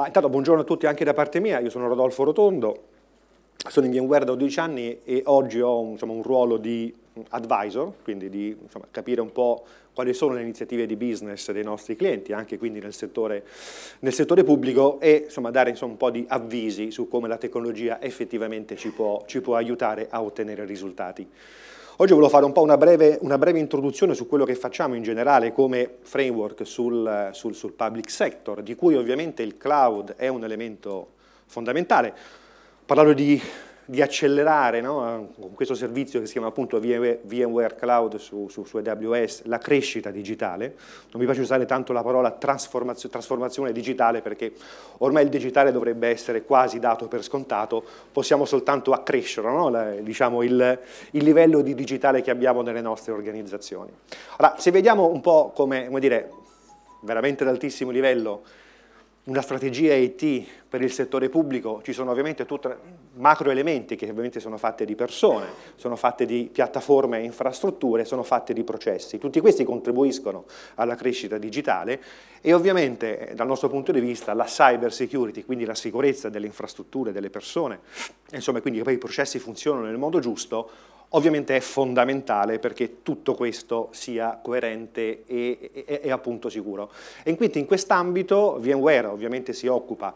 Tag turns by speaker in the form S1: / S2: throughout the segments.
S1: Ah, intanto buongiorno a tutti anche da parte mia, io sono Rodolfo Rotondo, sono in VMware da 12 anni e oggi ho insomma, un ruolo di advisor, quindi di insomma, capire un po' quali sono le iniziative di business dei nostri clienti, anche quindi nel settore, nel settore pubblico e insomma, dare un po' di avvisi su come la tecnologia effettivamente ci può, ci può aiutare a ottenere risultati. Oggi volevo fare un po' una breve, una breve, introduzione su quello che facciamo in generale come framework sul, sul, sul public sector, di cui ovviamente il cloud è un elemento fondamentale. Parlando di di accelerare no, con questo servizio che si chiama appunto VMware Cloud su, su, su, AWS la crescita digitale, non mi piace usare tanto la parola trasformazio, trasformazione digitale perché ormai il digitale dovrebbe essere quasi dato per scontato, possiamo soltanto accrescere no, la, diciamo il, il, livello di digitale che abbiamo nelle nostre organizzazioni. Allora, se vediamo un po' come, come dire, veramente ad altissimo livello una strategia IT per il settore pubblico, ci sono ovviamente tutti macro elementi che ovviamente sono fatte di persone, sono fatte di piattaforme e infrastrutture, sono fatte di processi. Tutti questi contribuiscono alla crescita digitale e ovviamente eh, dal nostro punto di vista la cyber security, quindi la sicurezza delle infrastrutture, delle persone, insomma quindi che poi i processi funzionano nel modo giusto, Ovviamente è fondamentale perché tutto questo sia coerente e, e, e appunto sicuro. E quindi in quest'ambito VMware ovviamente si occupa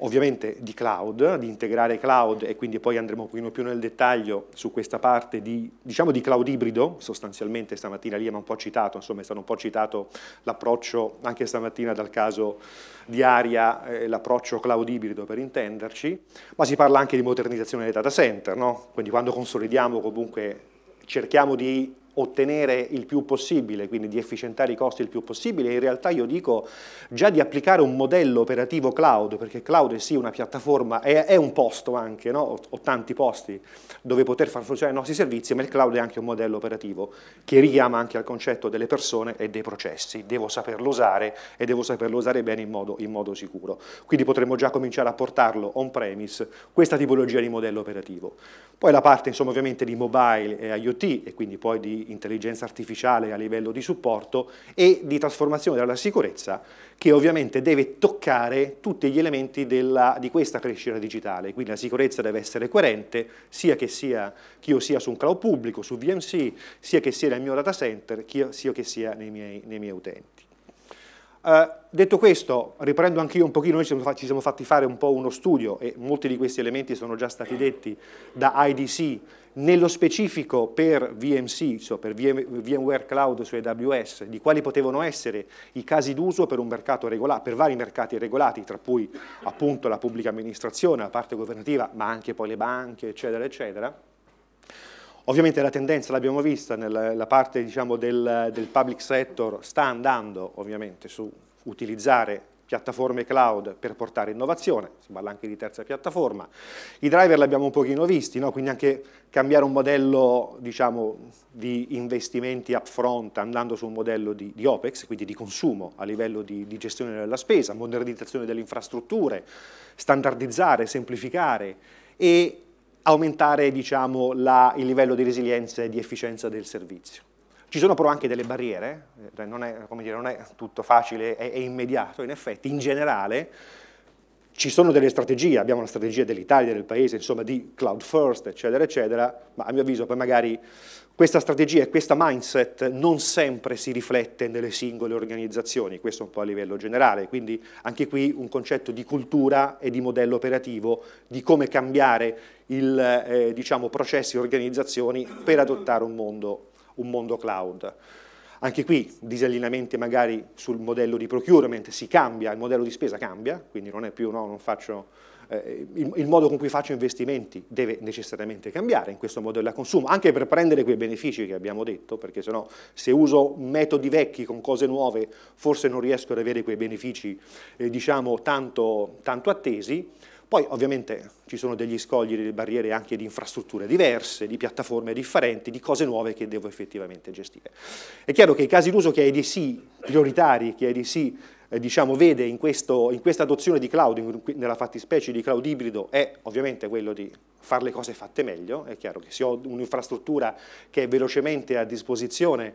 S1: ovviamente di cloud, di integrare cloud e quindi poi andremo un pochino più nel dettaglio su questa parte di, diciamo, di cloud ibrido, sostanzialmente stamattina Liam ha un po' citato, insomma è stato un po' citato l'approccio anche stamattina dal caso di Aria, eh, l'approccio cloud ibrido per intenderci, ma si parla anche di modernizzazione dei data center, no? quindi quando consolidiamo comunque cerchiamo di ottenere il più possibile, quindi di efficientare i costi il più possibile, in realtà io dico già di applicare un modello operativo cloud, perché cloud è sì una piattaforma, è, è un posto anche, no? ho tanti posti dove poter far funzionare i nostri servizi, ma il cloud è anche un modello operativo che richiama anche al concetto delle persone e dei processi, devo saperlo usare e devo saperlo usare bene in modo, in modo sicuro. Quindi potremmo già cominciare a portarlo on-premise, questa tipologia di modello operativo. Poi la parte insomma ovviamente di mobile e IoT e quindi poi di intelligenza artificiale a livello di supporto e di trasformazione della sicurezza che ovviamente deve toccare tutti gli elementi della, di questa crescita digitale, quindi la sicurezza deve essere coerente sia che, sia, che io sia su un cloud pubblico, su VMC, sia che sia nel mio data center, sia che sia nei miei, nei miei utenti. Eh, detto questo, riprendo anche io un pochino, noi ci siamo, fatti fare un po' uno studio e molti di questi elementi sono già stati detti da IDC, nello specifico per VMC, cioè per VMware Cloud su AWS, di quali potevano essere i casi d'uso per, per, vari mercati regolati, tra cui appunto la pubblica amministrazione, la parte governativa, ma anche poi le banche, eccetera, eccetera Ovviamente la tendenza, l'abbiamo vista, nella parte diciamo, del, del public sector sta andando ovviamente su utilizzare piattaforme cloud per portare innovazione, si parla anche di terza piattaforma. I driver li abbiamo un pochino visti, no? quindi anche cambiare un modello diciamo, di investimenti upfront andando su un modello di, di OPEX, quindi di consumo a livello di, di, gestione della spesa, modernizzazione delle infrastrutture, standardizzare, semplificare e aumentare diciamo, la, il livello di resilienza e di efficienza del servizio. Ci sono però anche delle barriere, eh, cioè non è, dire, non è tutto facile e immediato, in effetti, in generale ci sono delle strategie, abbiamo la strategia dell'Italia, del paese, insomma di cloud first, eccetera, eccetera, ma a mio avviso poi magari questa strategia e questo mindset non sempre si riflette nelle singole organizzazioni, questo un po' a livello generale, quindi anche qui un concetto di cultura e di modello operativo, di come cambiare il, eh, diciamo, processi e organizzazioni per adottare un mondo, un mondo cloud. Anche qui disallineamenti magari sul modello di procurement, si cambia, il modello di spesa cambia, quindi non è più no, non faccio eh, il, il, modo con cui faccio investimenti deve necessariamente cambiare in questo modello a consumo, anche per prendere quei benefici che abbiamo detto, perché sennò se uso metodi vecchi con cose nuove forse non riesco ad avere quei benefici eh, diciamo tanto, tanto attesi, poi ovviamente ci sono degli scogli, delle barriere anche di infrastrutture diverse, di piattaforme differenti, di cose nuove che devo effettivamente gestire. È chiaro che i casi d'uso che ADC prioritari, che ADC eh, diciamo, vede in, questo, in, questa adozione di cloud, nella fattispecie di cloud ibrido, è ovviamente quello di fare le cose fatte meglio, è chiaro che se ho un'infrastruttura che è velocemente a disposizione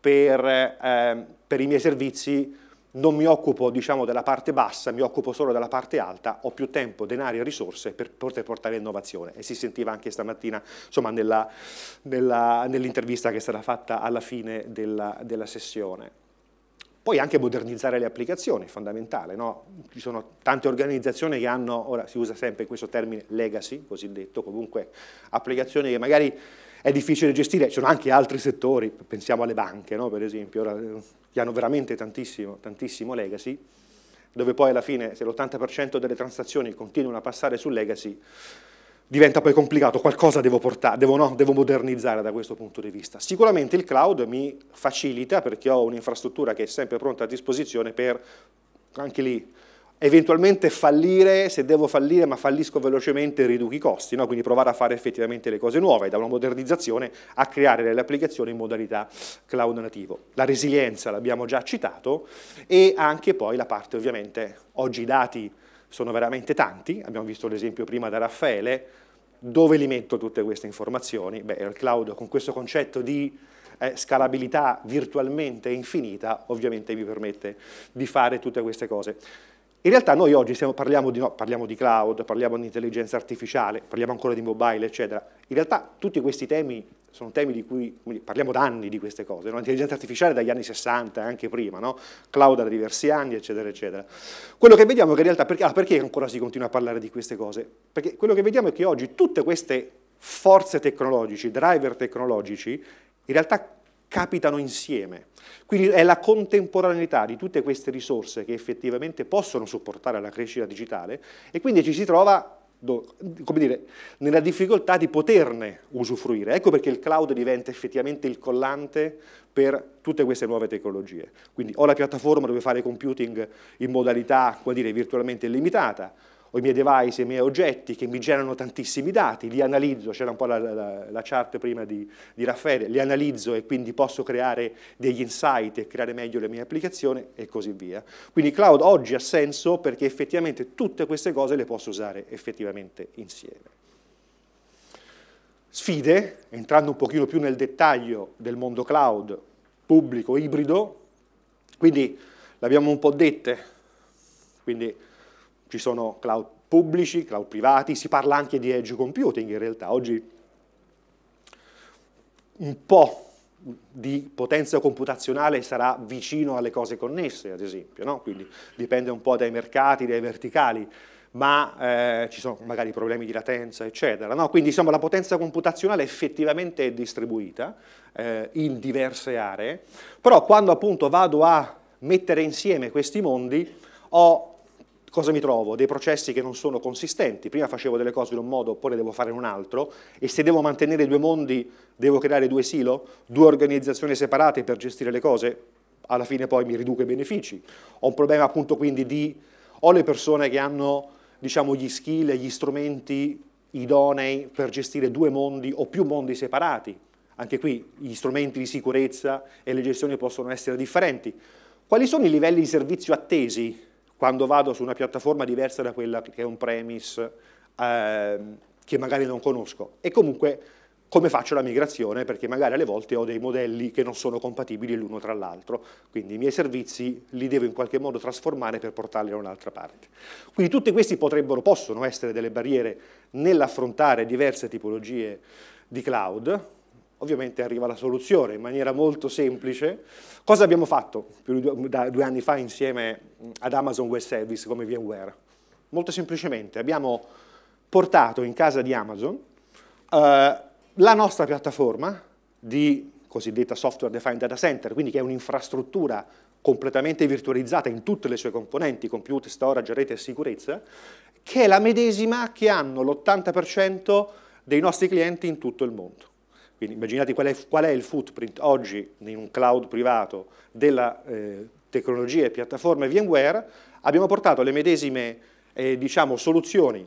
S1: per, eh, per i miei servizi, non mi occupo diciamo, della parte bassa, mi occupo solo della parte alta, ho più tempo, denari e risorse per poter portare innovazione e si sentiva anche stamattina nell'intervista nell che sarà fatta alla fine della, della sessione. Poi anche modernizzare le applicazioni, fondamentale. No? Ci sono tante organizzazioni che hanno, ora si usa sempre questo termine legacy, cosiddetto, comunque applicazioni che magari è difficile gestire, ci sono anche altri settori, pensiamo alle banche no? per esempio, ora, eh, che hanno veramente tantissimo, tantissimo legacy, dove poi alla fine se l'80% delle transazioni continuano a passare su legacy, diventa poi complicato, qualcosa devo portare, devo, no, devo, modernizzare da questo punto di vista. Sicuramente il cloud mi facilita perché ho un'infrastruttura che è sempre pronta a disposizione per, anche lì, eventualmente fallire, se devo fallire ma fallisco velocemente riduco i costi, no? quindi provare a fare effettivamente le cose nuove, da una modernizzazione a creare delle applicazioni in modalità cloud nativo. La resilienza l'abbiamo già citato e anche poi la parte ovviamente, oggi i dati sono veramente tanti, abbiamo visto l'esempio prima da Raffaele, dove li metto tutte queste informazioni? Beh, il cloud con questo concetto di eh, scalabilità virtualmente infinita ovviamente mi permette di fare tutte queste cose. In realtà noi oggi siamo, parliamo, di, no, parliamo, di, cloud, parliamo di intelligenza artificiale, parliamo ancora di mobile, eccetera. In realtà tutti questi temi sono temi di cui parliamo da anni di queste cose, no? intelligenza artificiale dagli anni 60 eh, anche prima, no? cloud da diversi anni, eccetera, eccetera. Quello che vediamo è che in realtà, perché, ah, perché ancora si continua a parlare di queste cose? Perché quello che vediamo è che oggi tutte queste forze tecnologici, driver tecnologici, in realtà capitano insieme. Quindi è la contemporaneità di tutte queste risorse che effettivamente possono supportare la crescita digitale e quindi ci si trova come dire, nella difficoltà di poterne usufruire. Ecco perché il cloud diventa effettivamente il collante per tutte queste nuove tecnologie. Quindi ho la piattaforma dove fare computing in modalità come dire, virtualmente illimitata, ho i miei device, i miei oggetti che mi generano tantissimi dati, li analizzo, c'era un po' la, la, la chart prima di, di, Raffaele, li analizzo e quindi posso creare degli insight e creare meglio le mie applicazioni e così via. Quindi cloud oggi ha senso perché effettivamente tutte queste cose le posso usare effettivamente insieme. Sfide, entrando un pochino più nel dettaglio del mondo cloud pubblico, ibrido, quindi l'abbiamo un po' dette, quindi ci sono cloud pubblici, cloud privati, si parla anche di edge computing in realtà. Oggi un po' di potenza computazionale sarà vicino alle cose connesse, ad esempio, no? quindi dipende un po' dai mercati, dai verticali, ma eh, ci sono magari problemi di latenza, eccetera. No? Quindi insomma la potenza computazionale effettivamente è distribuita eh, in diverse aree, però quando appunto vado a mettere insieme questi mondi ho cosa mi trovo? Dei processi che non sono consistenti, prima facevo delle cose in un modo, poi le devo fare in un altro, e se devo mantenere due mondi, devo creare due silo, due organizzazioni separate per gestire le cose, alla fine poi mi riduco i benefici. Ho un problema appunto quindi di, ho le persone che hanno diciamo, gli skill e gli strumenti idonei per gestire due mondi o più mondi separati. Anche qui gli strumenti di sicurezza e le gestioni possono essere differenti. Quali sono i livelli di servizio attesi quando vado su una piattaforma diversa da quella che è un premise eh, che magari non conosco e comunque come faccio la migrazione perché magari alle volte ho dei modelli che non sono compatibili l'uno tra l'altro, quindi i miei servizi li devo in qualche modo trasformare per portarli da un'altra parte. Quindi tutti questi potrebbero, possono essere delle barriere nell'affrontare diverse tipologie di cloud, ovviamente arriva la soluzione in maniera molto semplice. Cosa abbiamo fatto due, da, due anni fa insieme ad Amazon Web Service come VMware? Molto semplicemente abbiamo portato in casa di Amazon eh, la nostra piattaforma di cosiddetta software defined data center, quindi che è un'infrastruttura completamente virtualizzata in tutte le sue componenti, computer, storage, rete e sicurezza, che è la medesima che hanno l'80% dei nostri clienti in tutto il mondo. Quindi immaginate qual è, qual è il footprint oggi in un cloud privato della eh, tecnologia e piattaforma VMware, abbiamo portato le medesime eh, diciamo, soluzioni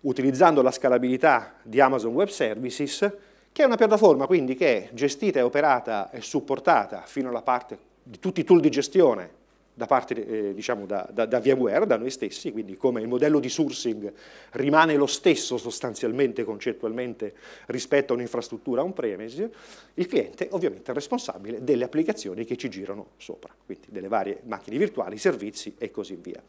S1: utilizzando la scalabilità di Amazon Web Services, che è una piattaforma quindi che è gestita e operata e supportata fino alla parte di tutti i tool di gestione da parte eh, diciamo da, da, da VMware, da noi stessi, quindi come il modello di sourcing rimane lo stesso sostanzialmente, concettualmente rispetto a un'infrastruttura on-premise, il cliente ovviamente è responsabile delle applicazioni che ci girano sopra, quindi delle varie macchine virtuali, servizi e così via.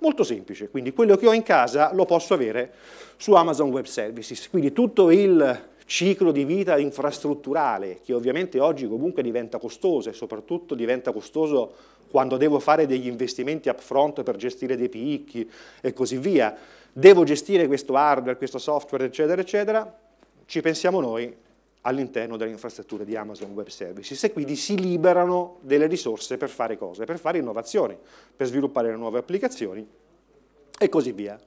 S1: Molto semplice, quindi quello che ho in casa lo posso avere su Amazon Web Services, quindi tutto il ciclo di vita infrastrutturale, che ovviamente oggi comunque diventa costoso e soprattutto diventa costoso quando devo fare degli investimenti upfront per gestire dei picchi e così via, devo gestire questo hardware, questo software, eccetera, eccetera, ci pensiamo noi all'interno delle infrastrutture di Amazon Web Services e quindi si liberano delle risorse per fare cose, per fare innovazioni, per sviluppare nuove applicazioni e così via.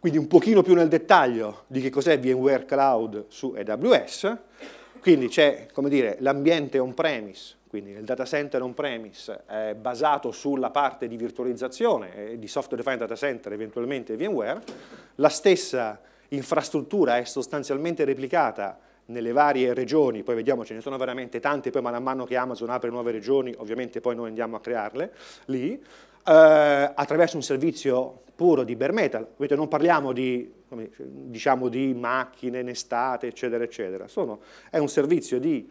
S1: Quindi un pochino più nel dettaglio di che cos'è VMware Cloud su AWS, quindi c'è l'ambiente on-premise quindi il data center on-premise è basato sulla parte di virtualizzazione eh, di software defined data center, eventualmente VMware, la stessa infrastruttura è sostanzialmente replicata nelle varie regioni, poi vediamo ce ne sono veramente tante, poi man mano che Amazon apre nuove regioni, ovviamente poi noi andiamo a crearle lì, eh, attraverso un servizio puro di bare metal, Vedete, non parliamo di, diciamo, di macchine in estate, eccetera, eccetera, sono, è un servizio di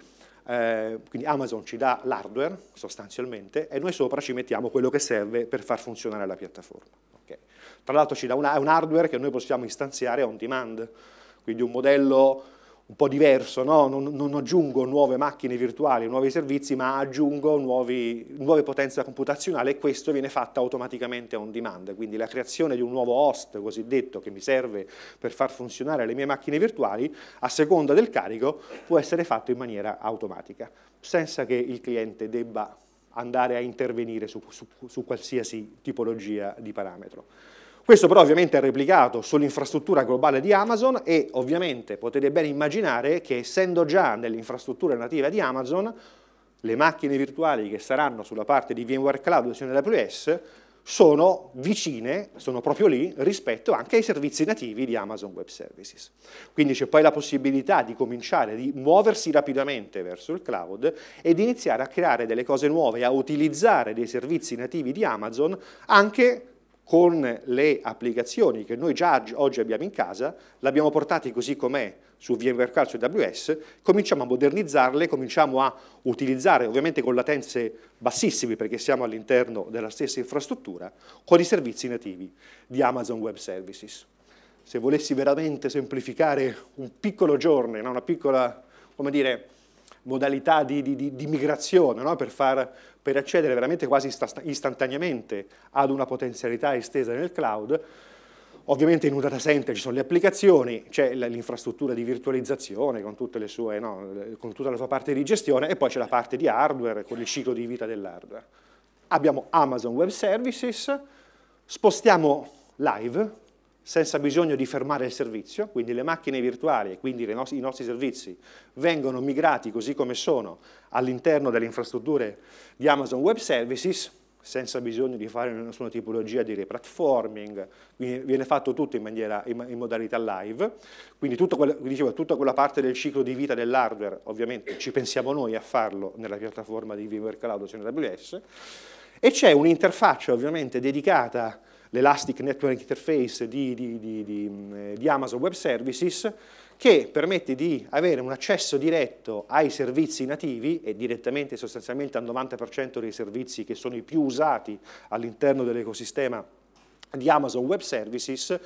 S1: eh, quindi Amazon ci dà l'hardware sostanzialmente e noi sopra ci mettiamo quello che serve per far funzionare la piattaforma. Okay. Tra l'altro ci dà una, un hardware che noi possiamo istanziare on demand, quindi un modello un po' diverso, no? non, non, aggiungo nuove macchine virtuali, nuovi servizi, ma aggiungo nuovi, nuove potenze computazionali e questo viene fatto automaticamente on demand, quindi la creazione di un nuovo host cosiddetto che mi serve per far funzionare le mie macchine virtuali, a seconda del carico, può essere fatto in maniera automatica, senza che il cliente debba andare a intervenire su, su, su qualsiasi tipologia di parametro. Questo però ovviamente è replicato sull'infrastruttura globale di Amazon e ovviamente potete ben immaginare che essendo già nell'infrastruttura nativa di Amazon, le macchine virtuali che saranno sulla parte di VMware Cloud e AWS sono vicine, sono proprio lì, rispetto anche ai servizi nativi di Amazon Web Services. Quindi c'è poi la possibilità di cominciare, di muoversi rapidamente verso il cloud e di iniziare a creare delle cose nuove, a utilizzare dei servizi nativi di Amazon anche con le applicazioni che noi già oggi abbiamo in casa, le abbiamo portate così com'è su VMware Cloud, su AWS, cominciamo a modernizzarle, cominciamo a utilizzare, ovviamente con latenze bassissime perché siamo all'interno della stessa infrastruttura, con i servizi nativi di Amazon Web Services. Se volessi veramente semplificare un piccolo giorno, una piccola, come dire, modalità di, di, di migrazione no? per far per accedere veramente quasi istantaneamente ad una potenzialità estesa nel cloud. Ovviamente in un data center ci sono le applicazioni, c'è l'infrastruttura di virtualizzazione con, sue, no, con tutta la sua parte di gestione e poi c'è la parte di hardware con il ciclo di vita dell'hardware. Abbiamo Amazon Web Services, spostiamo live, senza bisogno di fermare il servizio, quindi le macchine virtuali e quindi nostri, i nostri servizi vengono migrati così come sono all'interno delle infrastrutture di Amazon Web Services, senza bisogno di fare nessuna tipologia di replatforming, quindi viene fatto tutto in, maniera, in modalità live, quindi quella, dicevo, tutta quella parte del ciclo di vita dell'hardware, ovviamente ci pensiamo noi a farlo nella piattaforma di VMware Cloud, cioè AWS, e c'è un'interfaccia ovviamente dedicata l'Elastic Network Interface di, di, di, di, Amazon Web Services, che permette di avere un accesso diretto ai servizi nativi e direttamente sostanzialmente al 90% dei servizi che sono i più usati all'interno dell'ecosistema di Amazon Web Services,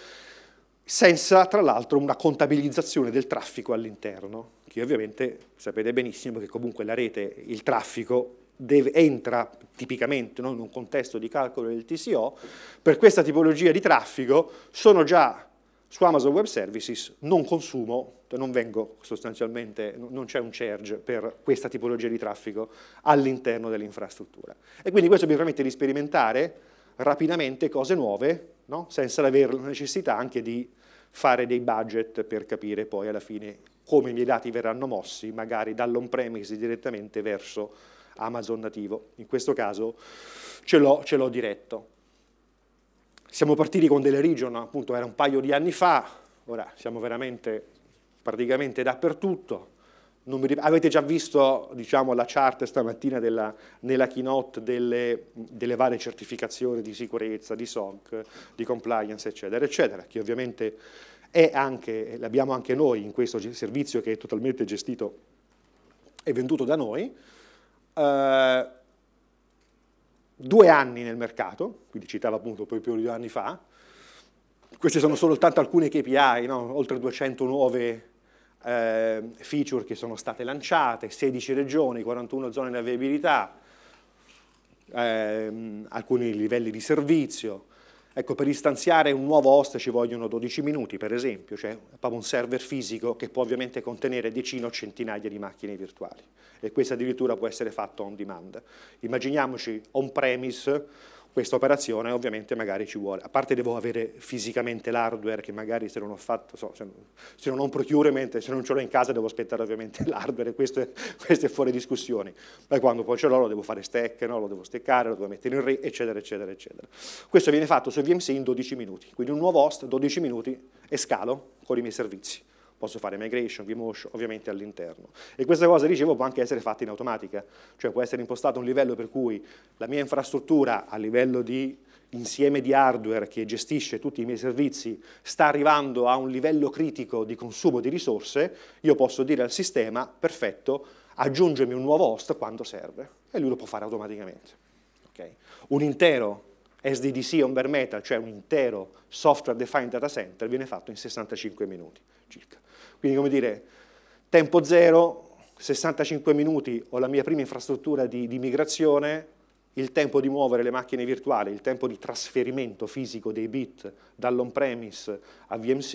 S1: senza tra l'altro una contabilizzazione del traffico all'interno, che ovviamente sapete benissimo che comunque la rete, il traffico deve, entra tipicamente no, in un contesto di calcolo del TCO, per questa tipologia di traffico sono già su Amazon Web Services non consumo, non vengo sostanzialmente, non c'è un charge per questa tipologia di traffico all'interno dell'infrastruttura. E quindi questo mi permette di sperimentare rapidamente cose nuove, no? senza avere la necessità anche di fare dei budget per capire poi alla fine come i miei dati verranno mossi, magari dall'on-premise direttamente verso Amazon nativo. In questo caso ce l'ho diretto. Siamo partiti con delle region, appunto era un paio di anni fa, ora siamo veramente praticamente dappertutto. Mi... avete già visto diciamo, la chart stamattina della, nella keynote delle, delle, varie certificazioni di sicurezza, di SOC, di compliance, eccetera, eccetera, che ovviamente è anche, l'abbiamo anche noi in questo servizio che è totalmente gestito e venduto da noi, eh, due anni nel mercato, quindi citava appunto poi più di due anni fa, queste sono soltanto alcune KPI, no? oltre 200 nuove eh, feature che sono state lanciate, 16 regioni, 41 zone di avviabilità, ehm, alcuni livelli di servizio, Ecco, per istanziare un nuovo host ci vogliono 12 minuti, per esempio, cioè proprio un server fisico che può ovviamente contenere decine o centinaia di macchine virtuali e questo addirittura può essere fatto on demand. Immaginiamoci on-premise questa operazione ovviamente magari ci vuole, a parte devo avere fisicamente l'hardware che magari se non ho fatto, so, se, non, se, non, ho un procurement, se non ce l'ho in casa devo aspettare ovviamente l'hardware, questo, questo, è fuori discussione, ma quando poi ce l'ho lo devo fare stack, no? lo devo steccare, lo devo mettere in re, eccetera, eccetera, eccetera. Questo viene fatto su VMC in 12 minuti, quindi un nuovo host 12 minuti e scalo con i miei servizi posso fare migration, vmotion, ovviamente all'interno. E questa cosa, dicevo, può anche essere fatta in automatica, cioè può essere impostato un livello per cui la mia infrastruttura a livello di insieme di hardware che gestisce tutti i miei servizi sta arrivando a un livello critico di consumo di risorse, io posso dire al sistema, perfetto, aggiungimi un nuovo host quando serve, e lui lo può fare automaticamente. Okay. Un intero SDDC on bare metal, cioè un intero software defined data center, viene fatto in 65 minuti circa. Quindi, come dire, tempo zero, 65 minuti ho la mia prima infrastruttura di, di migrazione, il tempo di muovere le macchine virtuali, il tempo di trasferimento fisico dei bit dall'on-premise a VMC,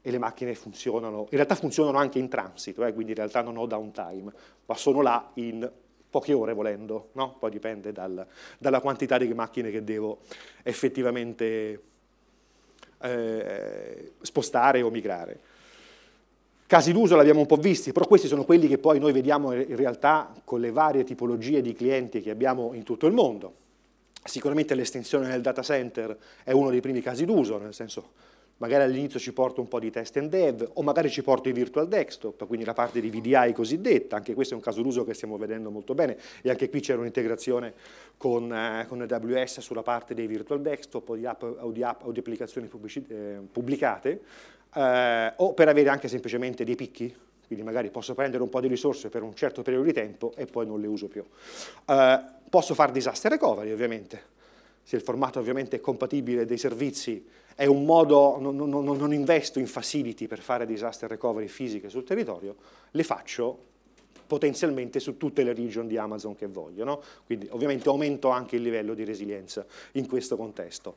S1: e le macchine funzionano, in realtà funzionano anche in transito, eh, quindi in realtà non ho downtime, ma sono là in poche ore volendo, no? poi dipende dal, dalla quantità di macchine che devo effettivamente eh, spostare o migrare. Casi d'uso l'abbiamo un po' visti, però questi sono quelli che poi noi vediamo in realtà con le varie tipologie di clienti che abbiamo in tutto il mondo. Sicuramente l'estensione nel data center è uno dei primi casi d'uso, nel senso magari all'inizio ci porto un po' di test and dev o magari ci porto i virtual desktop, quindi la parte di VDI cosiddetta, anche questo è un caso d'uso che stiamo vedendo molto bene e anche qui c'era un'integrazione con, eh, con, AWS sulla parte dei virtual desktop o di app o di, app, o di applicazioni pubblici, eh, pubblicate eh, o per avere anche semplicemente dei picchi, quindi magari posso prendere un po' di risorse per un certo periodo di tempo e poi non le uso più. Eh, posso fare disaster recovery ovviamente, se il formato ovviamente è compatibile dei servizi, è un modo, non, non, non investo in facility per fare disaster recovery fisiche sul territorio, le faccio potenzialmente su tutte le region di Amazon che voglio. No? Quindi ovviamente aumento anche il livello di resilienza in questo contesto.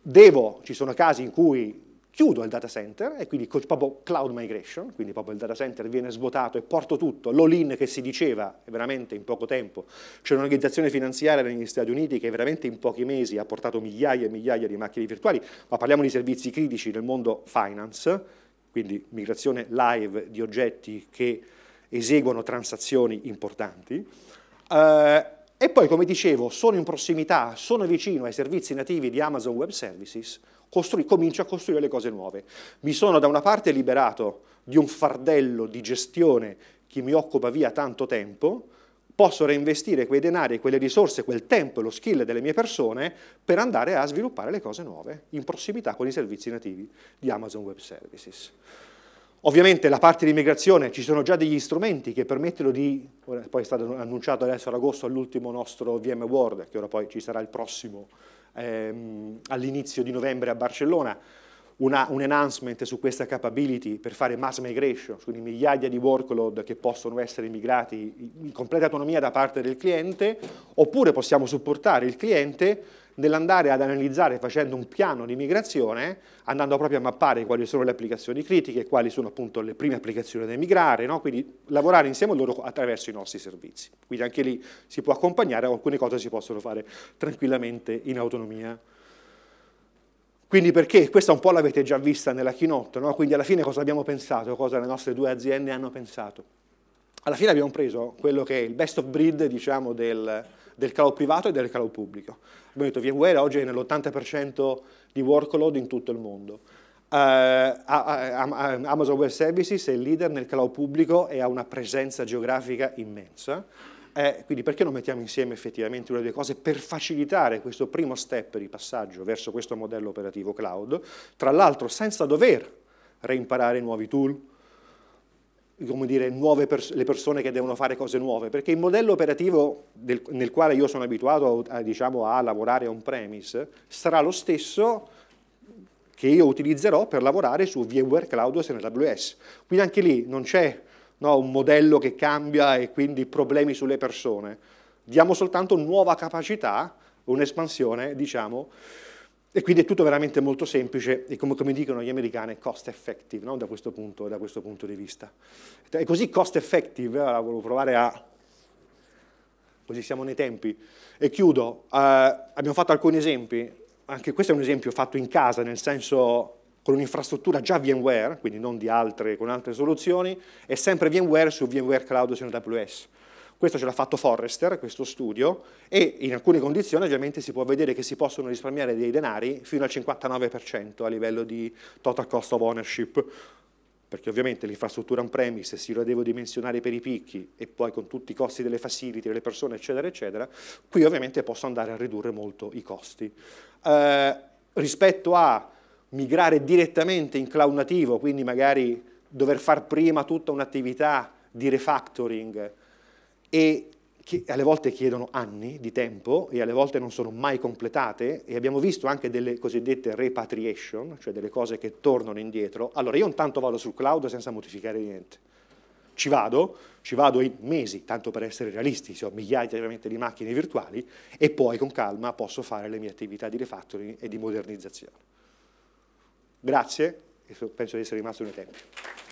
S1: Devo, ci sono casi in cui chiudo il data center e quindi proprio cloud migration, quindi proprio il data center viene svuotato e porto tutto, l'all-in che si diceva veramente in poco tempo, c'è un'organizzazione finanziaria negli Stati Uniti che veramente in pochi mesi ha portato migliaia e migliaia di macchine virtuali, ma parliamo di servizi critici nel mondo finance, quindi migrazione live di oggetti che eseguono transazioni importanti, eh, e poi, come dicevo, sono in prossimità, sono vicino ai servizi nativi di Amazon Web Services, Costru- comincio a costruire le cose nuove. Mi sono da una parte liberato di un fardello di gestione che mi occupa via tanto tempo, posso reinvestire quei denari, quelle risorse, quel tempo e lo skill delle mie persone per andare a sviluppare le cose nuove in prossimità con i servizi nativi di Amazon Web Services. Ovviamente la parte di migrazione ci sono già degli strumenti che permettono di, poi è stato annunciato adesso ad agosto all'ultimo nostro VMworld, che ora poi ci sarà il prossimo ehm, all'inizio di novembre a Barcellona, una, un enhancement su questa capability per fare mass migration, quindi migliaia di workload che possono essere migrati in completa autonomia da parte del cliente, oppure possiamo supportare il cliente nell'andare ad analizzare facendo un piano di migrazione, andando proprio a mappare quali sono le applicazioni critiche, quali sono appunto le prime applicazioni da migrare, no? quindi lavorare insieme a loro attraverso i nostri servizi. Quindi anche lì si può accompagnare, alcune cose si possono fare tranquillamente in autonomia. Quindi perché? Questa un po' l'avete già vista nella keynote, no? quindi alla fine cosa abbiamo pensato, cosa le nostre due aziende hanno pensato? Alla fine abbiamo preso quello che è il best of breed diciamo, del, del cloud privato e del cloud pubblico. Abbiamo detto VMware oggi è nell'80% di workload in tutto il mondo. Uh, Amazon Web Services è il leader nel cloud pubblico e ha una presenza geografica immensa. Eh, quindi perché non mettiamo insieme effettivamente una delle due cose per facilitare questo primo step di passaggio verso questo modello operativo cloud, tra l'altro senza dover reimparare nuovi tool, come dire, pers le persone che devono fare cose nuove, perché il modello operativo del, nel quale io sono abituato a, eh, a, diciamo, a lavorare on-premise sarà lo stesso che io utilizzerò per lavorare su VMware Cloud o AWS. Quindi anche lì non c'è no? un modello che cambia e quindi problemi sulle persone. Diamo soltanto nuova capacità, un'espansione, diciamo, e quindi è tutto veramente molto semplice e come, come dicono gli americani cost effective no? da, questo punto, da, questo punto, di vista. È così cost effective, allora volevo provare a... così siamo nei tempi. E chiudo, uh, abbiamo fatto alcuni esempi, anche questo è un esempio fatto in casa, nel senso con un'infrastruttura già VMware, quindi non altre, con altre soluzioni, e sempre VMware su VMware Cloud su AWS. Questo ce l'ha fatto Forrester, questo studio, e in alcune condizioni ovviamente si può vedere che si possono risparmiare dei denari fino al 59% a livello di total cost of ownership, perché ovviamente l'infrastruttura on-premise, se io la devo dimensionare per i picchi e poi con tutti i costi delle facility, delle persone, eccetera, eccetera, qui ovviamente posso andare a ridurre molto i costi. Eh, rispetto a migrare direttamente in cloud nativo, quindi magari dover fare prima tutta un'attività di refactoring e che alle volte chiedono anni di tempo e alle volte non sono mai completate e abbiamo visto anche delle cosiddette repatriation, cioè delle cose che tornano indietro, allora io intanto vado sul cloud senza modificare niente. Ci vado, ci vado in mesi, tanto per essere realisti, se ho migliaia di macchine virtuali e poi con calma posso fare le mie attività di refactoring e di modernizzazione. Grazie penso di essere rimasto nei tempo.